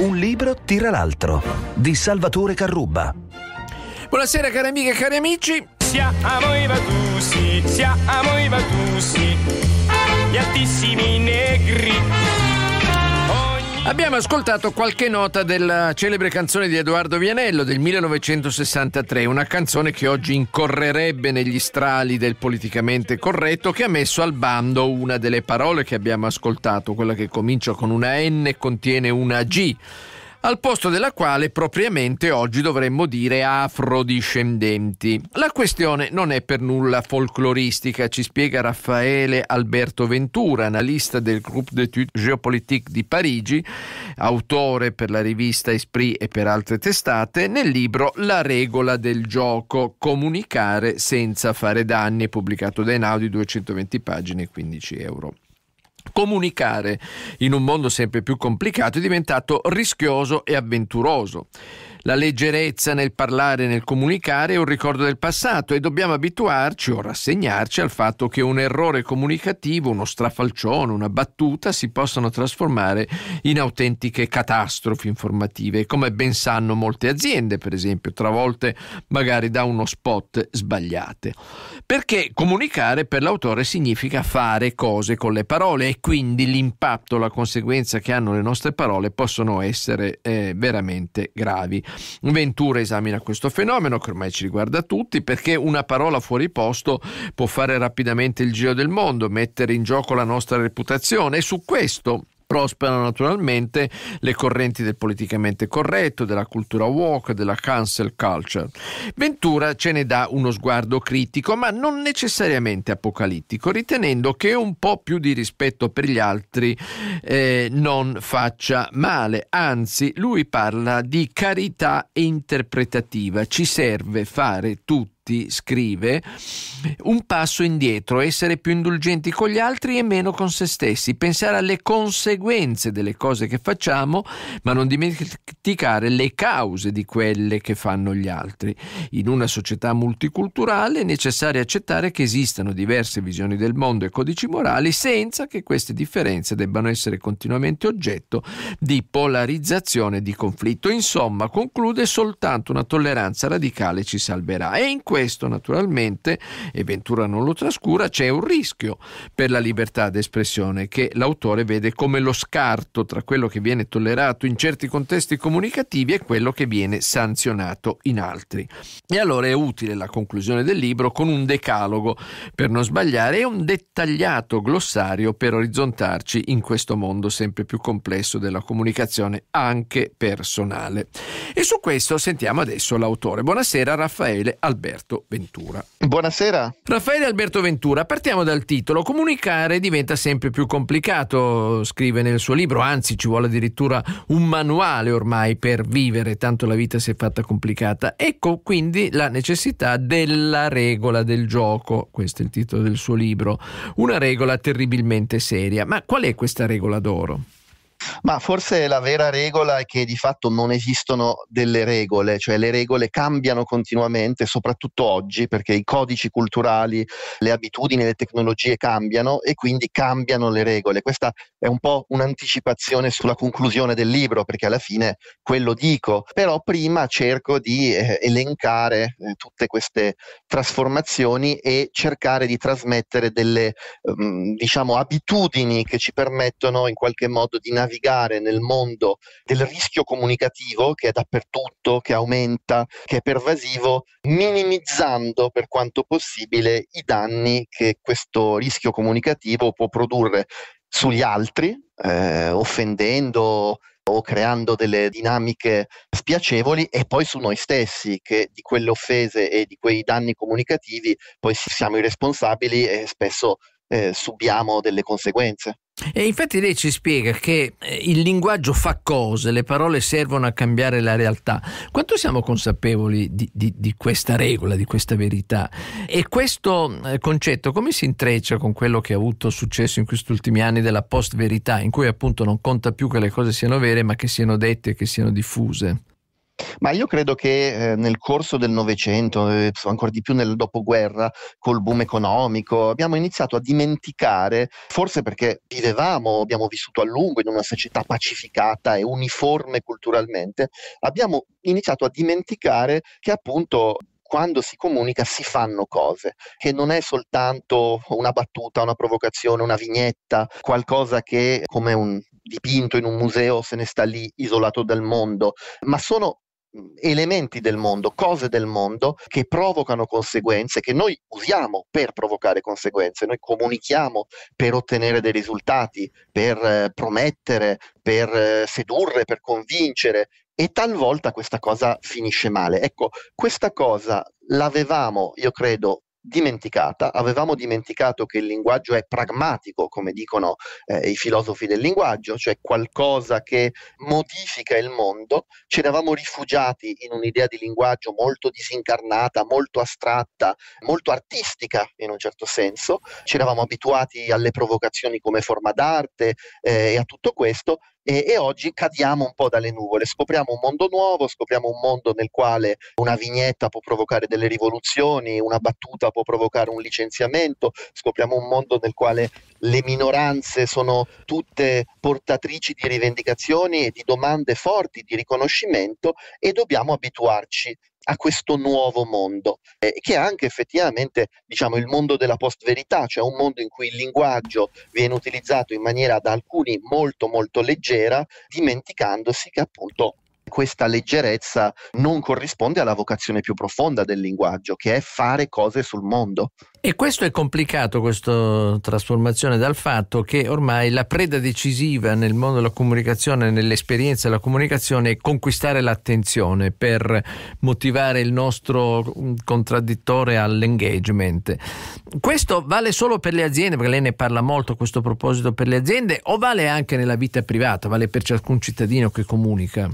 Un libro tira l'altro di Salvatore Carrubba. Buonasera cari amiche e cari amici. Siamo i Vatusi, siamo i Vatusi, gli altissimi negri Abbiamo ascoltato qualche nota della celebre canzone di Edoardo Vianello del 1963, una canzone che oggi incorrerebbe negli strali del politicamente corretto che ha messo al bando una delle parole che abbiamo ascoltato, quella che comincia con una N e contiene una G al posto della quale propriamente oggi dovremmo dire afrodiscendenti. La questione non è per nulla folcloristica, ci spiega Raffaele Alberto Ventura, analista del Groupe d'études géopolitiques di Parigi, autore per la rivista Esprit e per altre testate, nel libro La regola del gioco, comunicare senza fare danni, pubblicato da Enaudi, 220 pagine, 15 euro comunicare in un mondo sempre più complicato è diventato rischioso e avventuroso la leggerezza nel parlare e nel comunicare è un ricordo del passato e dobbiamo abituarci o rassegnarci al fatto che un errore comunicativo, uno strafalcione, una battuta si possano trasformare in autentiche catastrofi informative, come ben sanno molte aziende, per esempio, travolte magari da uno spot sbagliate. Perché comunicare per l'autore significa fare cose con le parole e quindi l'impatto, la conseguenza che hanno le nostre parole possono essere eh, veramente gravi. Ventura esamina questo fenomeno che ormai ci riguarda tutti perché una parola fuori posto può fare rapidamente il giro del mondo, mettere in gioco la nostra reputazione e su questo Prosperano naturalmente le correnti del politicamente corretto, della cultura woke, della cancel culture. Ventura ce ne dà uno sguardo critico, ma non necessariamente apocalittico, ritenendo che un po' più di rispetto per gli altri eh, non faccia male. Anzi, lui parla di carità interpretativa. Ci serve fare tutto Moretti scrive un passo indietro, essere più indulgenti con gli altri e meno con se stessi, pensare alle conseguenze delle cose che facciamo, ma non dimenticare le cause di quelle che fanno gli altri. In una società multiculturale è necessario accettare che esistano diverse visioni del mondo e codici morali senza che queste differenze debbano essere continuamente oggetto di polarizzazione e di conflitto. Insomma, conclude soltanto una tolleranza radicale ci salverà. E in questo questo, naturalmente, e Ventura non lo trascura, c'è un rischio per la libertà d'espressione che l'autore vede come lo scarto tra quello che viene tollerato in certi contesti comunicativi e quello che viene sanzionato in altri. E allora è utile la conclusione del libro con un decalogo per non sbagliare e un dettagliato glossario per orizzontarci in questo mondo sempre più complesso della comunicazione anche personale. E su questo sentiamo adesso l'autore. Buonasera Raffaele Alberto. Alberto Ventura. Buonasera. Raffaele Alberto Ventura, partiamo dal titolo. Comunicare diventa sempre più complicato, scrive nel suo libro, anzi ci vuole addirittura un manuale ormai per vivere, tanto la vita si è fatta complicata. Ecco quindi la necessità della regola del gioco, questo è il titolo del suo libro, una regola terribilmente seria. Ma qual è questa regola d'oro? Ma forse la vera regola è che di fatto non esistono delle regole, cioè le regole cambiano continuamente, soprattutto oggi, perché i codici culturali, le abitudini, le tecnologie cambiano e quindi cambiano le regole. Questa è un po' un'anticipazione sulla conclusione del libro, perché alla fine quello dico, però prima cerco di eh, elencare eh, tutte queste trasformazioni e cercare di trasmettere delle ehm, diciamo abitudini che ci permettono in qualche modo di navigare navigare nel mondo del rischio comunicativo che è dappertutto, che aumenta, che è pervasivo, minimizzando per quanto possibile i danni che questo rischio comunicativo può produrre sugli altri, eh, offendendo o creando delle dinamiche spiacevoli e poi su noi stessi che di quelle offese e di quei danni comunicativi poi siamo i responsabili e spesso eh, subiamo delle conseguenze. E infatti lei ci spiega che eh, il linguaggio fa cose, le parole servono a cambiare la realtà. Quanto siamo consapevoli di, di, di questa regola, di questa verità? E questo eh, concetto come si intreccia con quello che ha avuto successo in questi ultimi anni della post-verità, in cui appunto non conta più che le cose siano vere, ma che siano dette e che siano diffuse? Ma io credo che eh, nel corso del Novecento, eh, ancora di più nel dopoguerra, col boom economico, abbiamo iniziato a dimenticare, forse perché vivevamo, abbiamo vissuto a lungo in una società pacificata e uniforme culturalmente, abbiamo iniziato a dimenticare che appunto quando si comunica si fanno cose, che non è soltanto una battuta, una provocazione, una vignetta, qualcosa che come un dipinto in un museo se ne sta lì isolato dal mondo, ma sono elementi del mondo, cose del mondo che provocano conseguenze, che noi usiamo per provocare conseguenze, noi comunichiamo per ottenere dei risultati, per eh, promettere, per eh, sedurre, per convincere e talvolta questa cosa finisce male. Ecco, questa cosa l'avevamo, io credo, dimenticata, avevamo dimenticato che il linguaggio è pragmatico, come dicono eh, i filosofi del linguaggio, cioè qualcosa che modifica il mondo, ci eravamo rifugiati in un'idea di linguaggio molto disincarnata, molto astratta, molto artistica in un certo senso, ci eravamo abituati alle provocazioni come forma d'arte eh, e a tutto questo, e, e, oggi cadiamo un po' dalle nuvole, scopriamo un mondo nuovo, scopriamo un mondo nel quale una vignetta può provocare delle rivoluzioni, una battuta può provocare un licenziamento, scopriamo un mondo nel quale le minoranze sono tutte portatrici di rivendicazioni e di domande forti di riconoscimento e dobbiamo abituarci a questo nuovo mondo, eh, che è anche effettivamente diciamo, il mondo della post-verità, cioè un mondo in cui il linguaggio viene utilizzato in maniera da alcuni molto molto leggera, dimenticandosi che appunto questa leggerezza non corrisponde alla vocazione più profonda del linguaggio, che è fare cose sul mondo. E questo è complicato, questa trasformazione, dal fatto che ormai la preda decisiva nel mondo della comunicazione, nell'esperienza della comunicazione, è conquistare l'attenzione per motivare il nostro mm, contraddittore all'engagement. Questo vale solo per le aziende, perché lei ne parla molto a questo proposito per le aziende, o vale anche nella vita privata, vale per ciascun cittadino che comunica?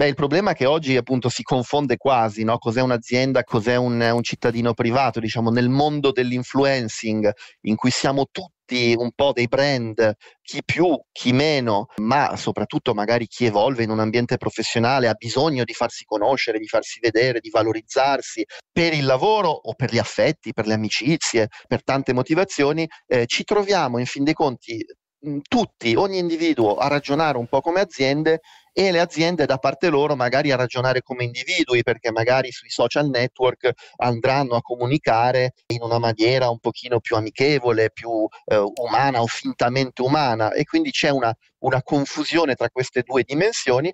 Beh, il problema è che oggi appunto si confonde quasi, no? Cos'è un'azienda, cos'è un, un cittadino privato, diciamo, nel mondo dell'influencing in cui siamo tutti un po' dei brand, chi più, chi meno, ma soprattutto magari chi evolve in un ambiente professionale ha bisogno di farsi conoscere, di farsi vedere, di valorizzarsi per il lavoro o per gli affetti, per le amicizie, per tante motivazioni, eh, ci troviamo in fin dei conti tutti, ogni individuo a ragionare un po' come aziende e le aziende da parte loro magari a ragionare come individui perché magari sui social network andranno a comunicare in una maniera un pochino più amichevole, più eh, umana o fintamente umana e quindi c'è una, una confusione tra queste due dimensioni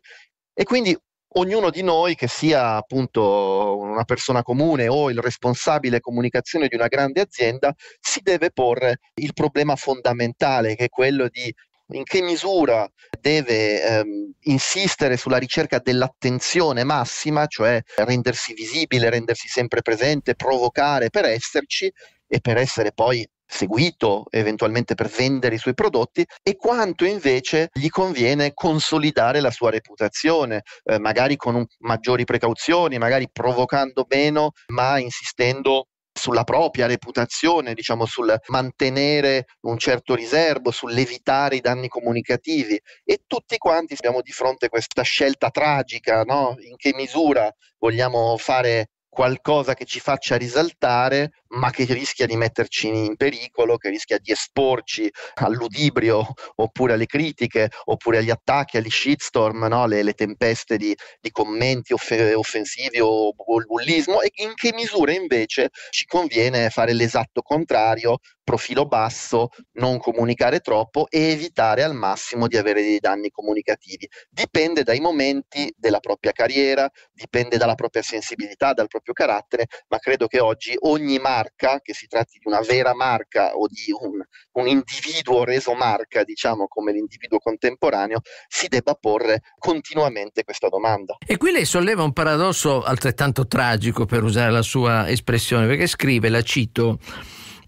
e quindi ognuno di noi, che sia appunto una persona comune o il responsabile comunicazione di una grande azienda, si deve porre il problema fondamentale che è quello di in che misura deve ehm, insistere sulla ricerca dell'attenzione massima, cioè rendersi visibile, rendersi sempre presente, provocare per esserci e per essere poi seguito eventualmente per vendere i suoi prodotti e quanto invece gli conviene consolidare la sua reputazione, eh, magari con un, maggiori precauzioni, magari provocando meno, ma insistendo sulla propria reputazione, diciamo sul mantenere un certo riservo, sull'evitare i danni comunicativi e tutti quanti siamo di fronte a questa scelta tragica, no? in che misura vogliamo fare qualcosa che ci faccia risaltare ma che rischia di metterci in pericolo, che rischia di esporci all'udibrio oppure alle critiche, oppure agli attacchi, agli shitstorm, no? le, le, tempeste di, di commenti off- offensivi o, o il bullismo, e in che misura invece ci conviene fare l'esatto contrario, profilo basso, non comunicare troppo e evitare al massimo di avere dei danni comunicativi. Dipende dai momenti della propria carriera, dipende dalla propria sensibilità, dal proprio carattere, ma credo che oggi ogni marca marca, che si tratti di una vera marca o di un, un individuo reso marca, diciamo come l'individuo contemporaneo, si debba porre continuamente questa domanda. E qui lei solleva un paradosso altrettanto tragico, per usare la sua espressione, perché scrive, la cito,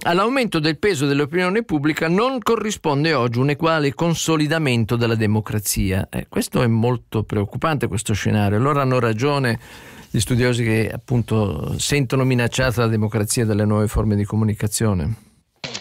All'aumento del peso dell'opinione pubblica non corrisponde oggi un equale consolidamento della democrazia. Eh, questo è molto preoccupante, questo scenario. Loro hanno ragione gli studiosi che appunto sentono minacciata la democrazia dalle nuove forme di comunicazione?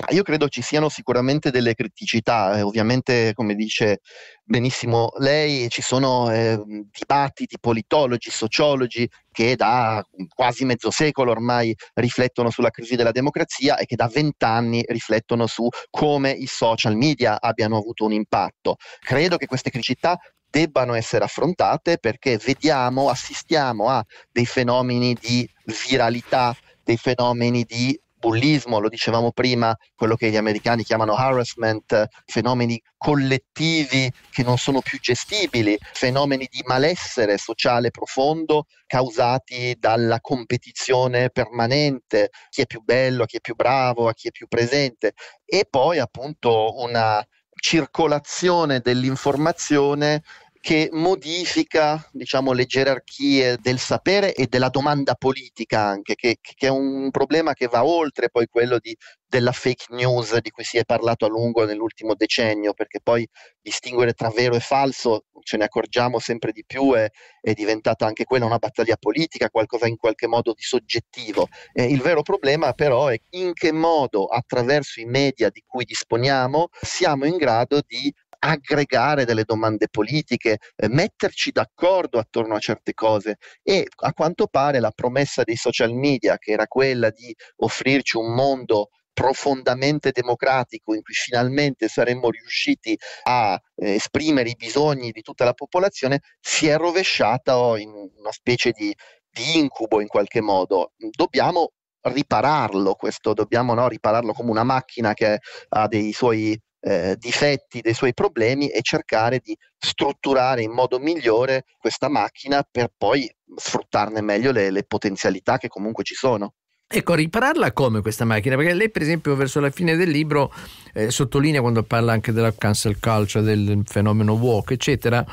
Ah, io credo ci siano sicuramente delle criticità, eh, ovviamente come dice benissimo lei, ci sono eh, dibattiti, politologi, sociologi che da quasi mezzo secolo ormai riflettono sulla crisi della democrazia e che da vent'anni riflettono su come i social media abbiano avuto un impatto. Credo che queste criticità debbano essere affrontate perché vediamo, assistiamo a dei fenomeni di viralità, dei fenomeni di bullismo, lo dicevamo prima, quello che gli americani chiamano harassment, fenomeni collettivi che non sono più gestibili, fenomeni di malessere sociale profondo causati dalla competizione permanente, chi è più bello, chi è più bravo, chi è più presente e poi appunto una circolazione dell'informazione che modifica diciamo, le gerarchie del sapere e della domanda politica anche, che, che è un problema che va oltre poi quello di, della fake news di cui si è parlato a lungo nell'ultimo decennio, perché poi distinguere tra vero e falso ce ne accorgiamo sempre di più, è, è, diventata anche quella una battaglia politica, qualcosa in qualche modo di soggettivo. Eh, il vero problema però è in che modo attraverso i media di cui disponiamo siamo in grado di aggregare delle domande politiche, eh, metterci d'accordo attorno a certe cose e a quanto pare la promessa dei social media, che era quella di offrirci un mondo profondamente democratico in cui finalmente saremmo riusciti a eh, esprimere i bisogni di tutta la popolazione, si è rovesciata oh, in una specie di, di incubo in qualche modo. Dobbiamo ripararlo questo, dobbiamo no, ripararlo come una macchina che ha dei suoi eh, difetti, dei suoi problemi e cercare di strutturare in modo migliore questa macchina per poi sfruttarne meglio le, le potenzialità che comunque ci sono. Ecco, ripararla come questa macchina? Perché lei, per esempio, verso la fine del libro eh, sottolinea quando parla anche della cancel culture, del fenomeno woke, eccetera,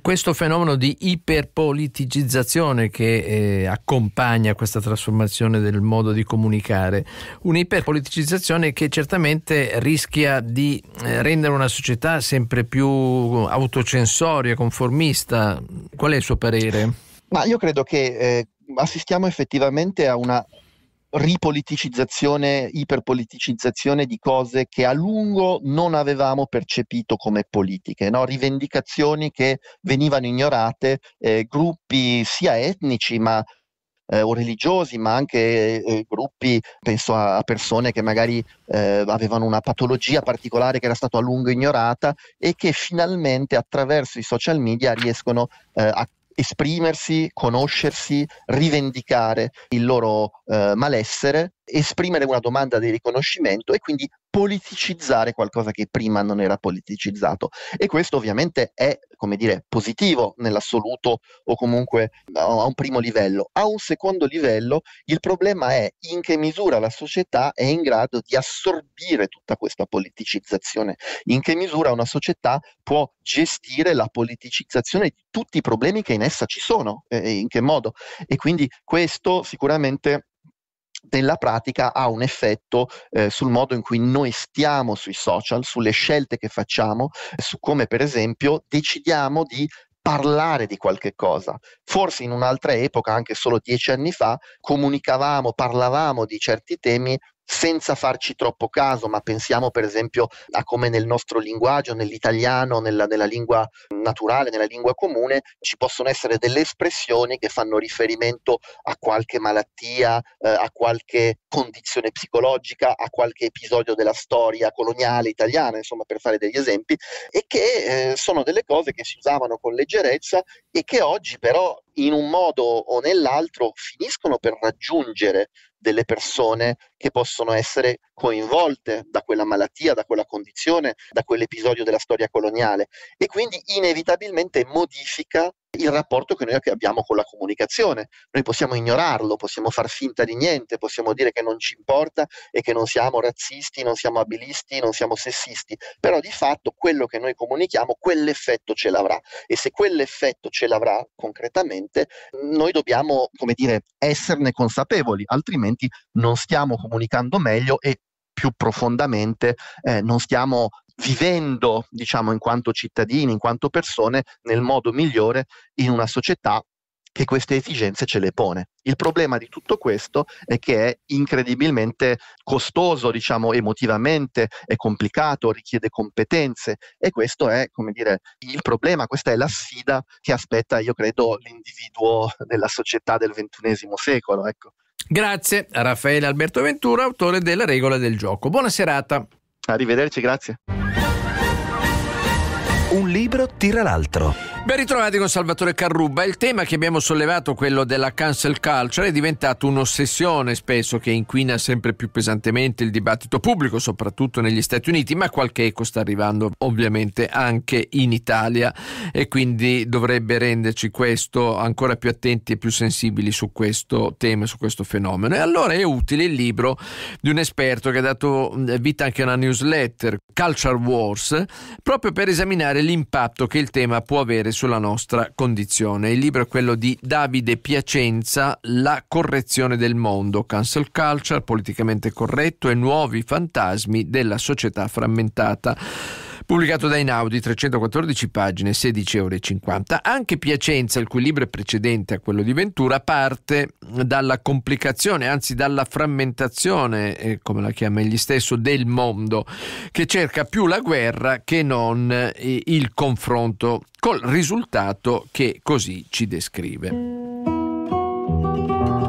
questo fenomeno di iperpoliticizzazione che eh, accompagna questa trasformazione del modo di comunicare, un'iperpoliticizzazione che certamente rischia di eh, rendere una società sempre più autocensoria, conformista. Qual è il suo parere? Ma io credo che eh, assistiamo effettivamente a una ripoliticizzazione, iperpoliticizzazione di cose che a lungo non avevamo percepito come politiche, no? rivendicazioni che venivano ignorate, eh, gruppi sia etnici ma eh, o religiosi, ma anche eh, gruppi, penso a, a, persone che magari eh, avevano una patologia particolare che era stata a lungo ignorata e che finalmente attraverso i social media riescono eh, a esprimersi, conoscersi, rivendicare il loro eh, malessere esprimere una domanda di riconoscimento e quindi politicizzare qualcosa che prima non era politicizzato. E questo ovviamente è, come dire, positivo nell'assoluto o comunque eh, a un primo livello. A un secondo livello il problema è in che misura la società è in grado di assorbire tutta questa politicizzazione, in che misura una società può gestire la politicizzazione di tutti i problemi che in essa ci sono, e eh, in che modo. E quindi questo sicuramente nella pratica ha un effetto eh, sul modo in cui noi stiamo sui social, sulle scelte che facciamo, eh, su come per esempio decidiamo di parlare di qualche cosa. Forse in un'altra epoca, anche solo dieci anni fa, comunicavamo, parlavamo di certi temi senza farci troppo caso, ma pensiamo per esempio a come nel nostro linguaggio, nell'italiano, nella, nella, lingua naturale, nella lingua comune, ci possono essere delle espressioni che fanno riferimento a qualche malattia, eh, a qualche condizione psicologica, a qualche episodio della storia coloniale italiana, insomma per fare degli esempi, e che eh, sono delle cose che si usavano con leggerezza e che oggi però in un modo o nell'altro finiscono per raggiungere delle persone che possono essere coinvolte da quella malattia, da quella condizione, da quell'episodio della storia coloniale e quindi inevitabilmente modifica il rapporto che noi abbiamo con la comunicazione. Noi possiamo ignorarlo, possiamo far finta di niente, possiamo dire che non ci importa e che non siamo razzisti, non siamo abilisti, non siamo sessisti, però di fatto quello che noi comunichiamo, quell'effetto ce l'avrà e se quell'effetto ce l'avrà concretamente, noi dobbiamo, come dire, esserne consapevoli, altrimenti non stiamo comunicando meglio e più profondamente eh, non stiamo vivendo, diciamo, in quanto cittadini, in quanto persone, nel modo migliore in una società che queste esigenze ce le pone. Il problema di tutto questo è che è incredibilmente costoso, diciamo emotivamente, è complicato, richiede competenze e questo è, come dire, il problema, questa è la sfida che aspetta, io credo, l'individuo nella società del XXI secolo. Ecco. Grazie a Raffaele Alberto Ventura, autore della regola del gioco. Buona serata. Arrivederci, grazie. Un libro tira l'altro. Ben ritrovati con Salvatore Carruba. Il tema che abbiamo sollevato, quello della cancel culture, è diventato un'ossessione spesso che inquina sempre più pesantemente il dibattito pubblico, soprattutto negli Stati Uniti, ma qualche eco sta arrivando ovviamente anche in Italia e quindi dovrebbe renderci questo ancora più attenti e più sensibili su questo tema, su questo fenomeno. E allora è utile il libro di un esperto che ha dato eh, vita anche a una newsletter, Culture Wars, proprio per esaminare l'impatto che il tema può avere sulla nostra condizione. Il libro è quello di Davide Piacenza, La correzione del mondo, cancel culture, politicamente corretto e nuovi fantasmi della società frammentata pubblicato da Inaudi, 314 pagine, 16,50 euro. Anche Piacenza, il cui libro è precedente a quello di Ventura, parte dalla complicazione, anzi dalla frammentazione, eh, come la chiama egli stesso, del mondo, che cerca più la guerra che non eh, il confronto, col risultato che così ci descrive.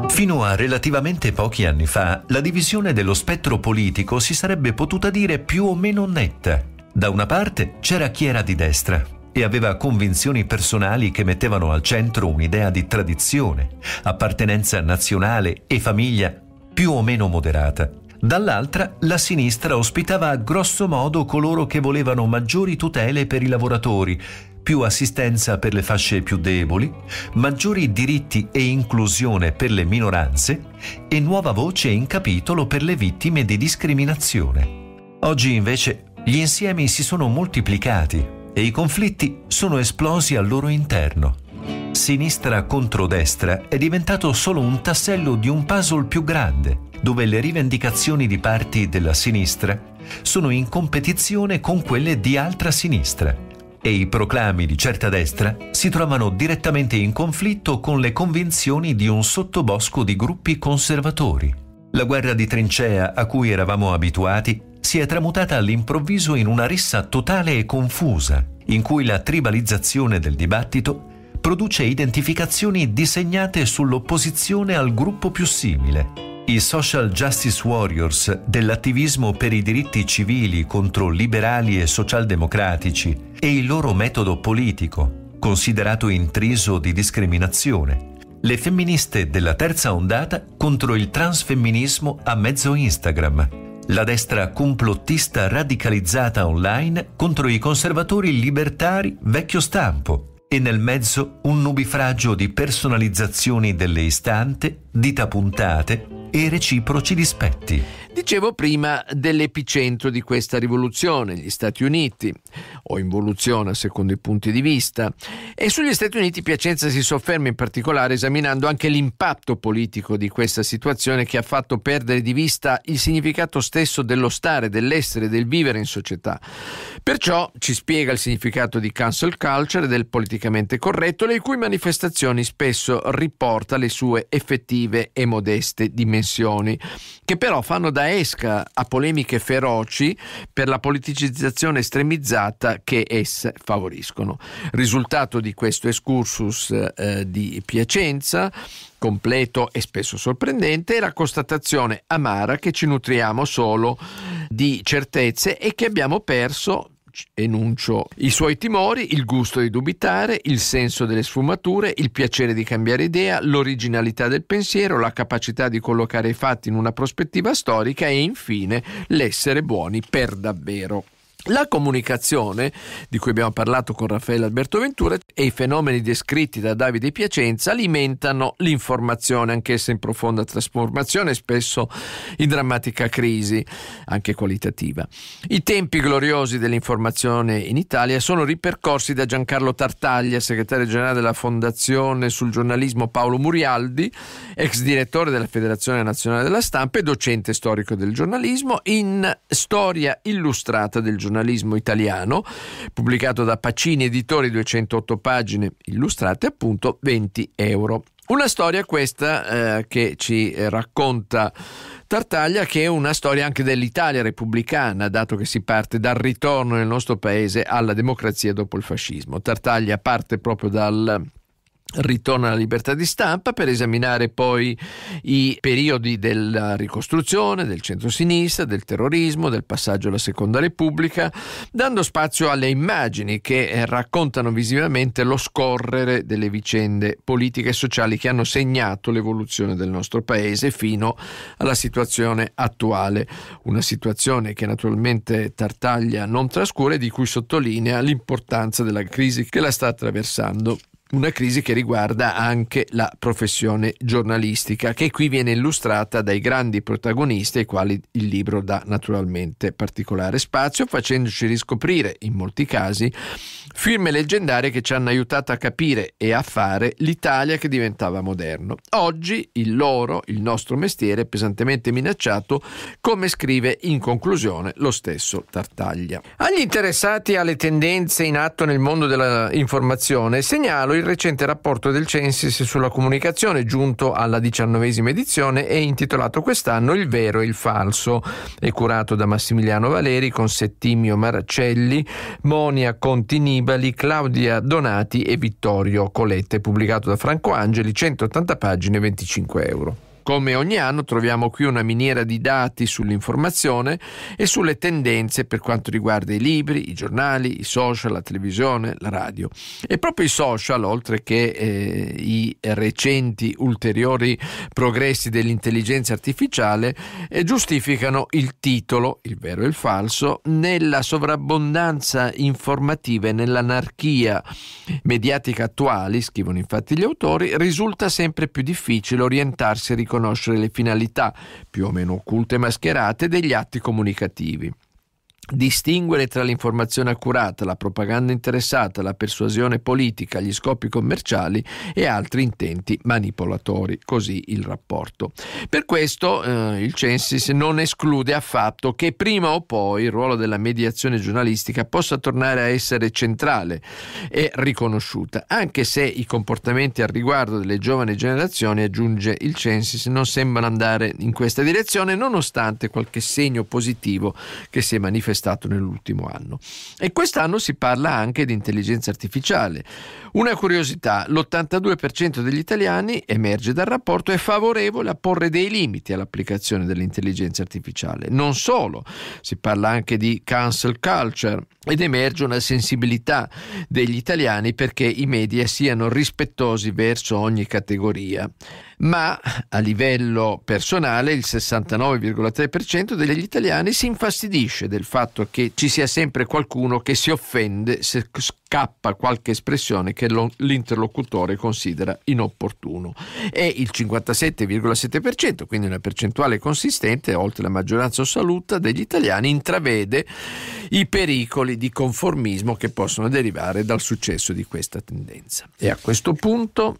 Fino a relativamente pochi anni fa, la divisione dello spettro politico si sarebbe potuta dire più o meno netta. Da una parte c'era chi era di destra e aveva convinzioni personali che mettevano al centro un'idea di tradizione, appartenenza nazionale e famiglia più o meno moderata. Dall'altra, la sinistra ospitava a grosso modo coloro che volevano maggiori tutele per i lavoratori, più assistenza per le fasce più deboli, maggiori diritti e inclusione per le minoranze e nuova voce in capitolo per le vittime di discriminazione. Oggi invece gli insiemi si sono moltiplicati e i conflitti sono esplosi al loro interno. Sinistra contro destra è diventato solo un tassello di un puzzle più grande, dove le rivendicazioni di parti della sinistra sono in competizione con quelle di altra sinistra e i proclami di certa destra si trovano direttamente in conflitto con le convinzioni di un sottobosco di gruppi conservatori. La guerra di trincea a cui eravamo abituati si è tramutata all'improvviso in una rissa totale e confusa, in cui la tribalizzazione del dibattito produce identificazioni disegnate sull'opposizione al gruppo più simile. I social justice warriors dell'attivismo per i diritti civili contro liberali e socialdemocratici e il loro metodo politico, considerato intriso di discriminazione. Le femministe della terza ondata contro il transfemminismo a mezzo Instagram la destra complottista radicalizzata online contro i conservatori libertari vecchio stampo e nel mezzo un nubifragio di personalizzazioni delle istante, dita puntate, e reciproci dispetti. Dicevo prima dell'epicentro di questa rivoluzione, gli Stati Uniti, o involuzione secondo i punti di vista, e sugli Stati Uniti Piacenza si sofferma in particolare esaminando anche l'impatto politico di questa situazione che ha fatto perdere di vista il significato stesso dello stare, dell'essere, del vivere in società. Perciò ci spiega il significato di cancel culture e del politicamente corretto, le cui manifestazioni spesso riporta le sue effettive e modeste dimensioni trasmissioni, che però fanno da esca a polemiche feroci per la politicizzazione estremizzata che esse favoriscono. Risultato di questo excursus eh, di Piacenza completo e spesso sorprendente è la constatazione amara che ci nutriamo solo di certezze e che abbiamo perso enuncio i suoi timori, il gusto di dubitare, il senso delle sfumature, il piacere di cambiare idea, l'originalità del pensiero, la capacità di collocare i fatti in una prospettiva storica e infine l'essere buoni per davvero. La comunicazione, di cui abbiamo parlato con Raffaele Alberto Ventura, e i fenomeni descritti da Davide Piacenza alimentano l'informazione, anch'essa in profonda trasformazione e spesso in drammatica crisi, anche qualitativa. I tempi gloriosi dell'informazione in Italia sono ripercorsi da Giancarlo Tartaglia, segretario generale della Fondazione sul giornalismo Paolo Murialdi, ex direttore della Federazione Nazionale della Stampa e docente storico del giornalismo, in Storia illustrata del giornalismo giornalismo italiano, pubblicato da Pacini Editori, 208 pagine illustrate, appunto 20 euro. Una storia questa eh, che ci eh, racconta Tartaglia, che è una storia anche dell'Italia repubblicana, dato che si parte dal ritorno nel nostro paese alla democrazia dopo il fascismo. Tartaglia parte proprio dal ritorna alla libertà di stampa per esaminare poi i periodi della ricostruzione, del centro-sinistra, del terrorismo, del passaggio alla seconda repubblica, dando spazio alle immagini che eh, raccontano visivamente lo scorrere delle vicende politiche e sociali che hanno segnato l'evoluzione del nostro paese fino alla situazione attuale, una situazione che naturalmente Tartaglia non trascura e di cui sottolinea l'importanza della crisi che la sta attraversando una crisi che riguarda anche la professione giornalistica, che qui viene illustrata dai grandi protagonisti ai quali il libro dà naturalmente particolare spazio, facendoci riscoprire, in molti casi, firme leggendarie che ci hanno aiutato a capire e a fare l'Italia che diventava moderno. Oggi il loro, il nostro mestiere, è pesantemente minacciato, come scrive in conclusione lo stesso Tartaglia. Agli interessati alle tendenze in atto nel mondo dell'informazione segnalo il recente rapporto del Censis sulla comunicazione giunto alla diciannovesima edizione e intitolato quest'anno Il vero e il falso. È curato da Massimiliano Valeri con Settimio Maracelli, Monia Conti Nibali, Claudia Donati e Vittorio Colette, pubblicato da Franco Angeli, 180 pagine, 25 euro. Come ogni anno troviamo qui una miniera di dati sull'informazione e sulle tendenze per quanto riguarda i libri, i giornali, i social, la televisione, la radio. E proprio i social, oltre che eh, i recenti ulteriori progressi dell'intelligenza artificiale, eh, giustificano il titolo, il vero e il falso, nella sovrabbondanza informativa e nell'anarchia mediatica attuali, scrivono infatti gli autori, risulta sempre più difficile orientarsi e ricordare riconoscere le finalità, più o meno occulte e mascherate, degli atti comunicativi distinguere tra l'informazione accurata, la propaganda interessata, la persuasione politica, gli scopi commerciali e altri intenti manipolatori, così il rapporto. Per questo eh, il Censis non esclude affatto che prima o poi il ruolo della mediazione giornalistica possa tornare a essere centrale e riconosciuta, anche se i comportamenti al riguardo delle giovani generazioni, aggiunge il Censis, non sembrano andare in questa direzione, nonostante qualche segno positivo che si è manifestato stato nell'ultimo anno. E quest'anno si parla anche di intelligenza artificiale. Una curiosità, l'82% degli italiani, emerge dal rapporto, è favorevole a porre dei limiti all'applicazione dell'intelligenza artificiale. Non solo, si parla anche di cancel culture ed emerge una sensibilità degli italiani perché i media siano rispettosi verso ogni categoria ma a livello personale il 69,3% degli italiani si infastidisce del fatto che ci sia sempre qualcuno che si offende se scappa qualche espressione che l'interlocutore considera inopportuno e il 57,7%, quindi una percentuale consistente, oltre la maggioranza assoluta degli italiani intravede i pericoli di conformismo che possono derivare dal successo di questa tendenza. E a questo punto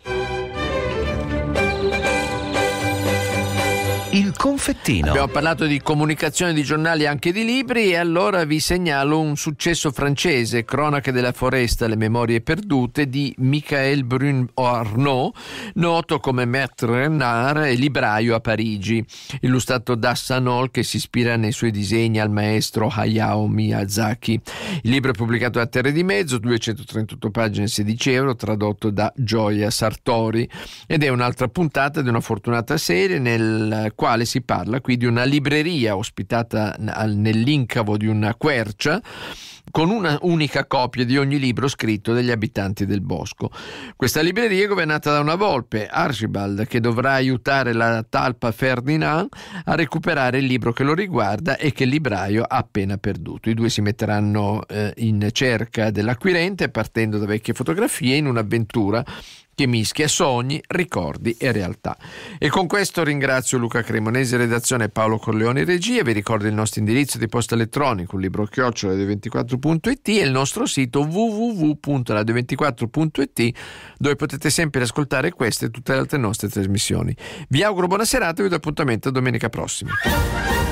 he confettino. Abbiamo parlato di comunicazione di giornali e anche di libri e allora vi segnalo un successo francese, Cronache della foresta, le memorie perdute di Michael Brun Arnaud, noto come Maître Renard e libraio a Parigi, illustrato da Sanol che si ispira nei suoi disegni al maestro Hayao Miyazaki. Il libro è pubblicato a Terre di Mezzo, 238 pagine, 16 euro, tradotto da Gioia Sartori ed è un'altra puntata di una fortunata serie nel quale si parla qui di una libreria ospitata nell'incavo di una quercia con una unica copia di ogni libro scritto dagli abitanti del bosco. Questa libreria è governata da una volpe, Archibald, che dovrà aiutare la talpa Ferdinand a recuperare il libro che lo riguarda e che il libraio ha appena perduto. I due si metteranno eh, in cerca dell'acquirente partendo da vecchie fotografie in un'avventura che mischia sogni, ricordi e realtà. E con questo ringrazio Luca Cremonesi, redazione Paolo Corleone regia. Vi ricordo il nostro indirizzo di posta elettronica, un libro chiocciola 24.it e il nostro sito www.radio24.it dove potete sempre ascoltare queste e tutte le altre nostre trasmissioni. Vi auguro buona serata e vi do appuntamento a domenica prossima.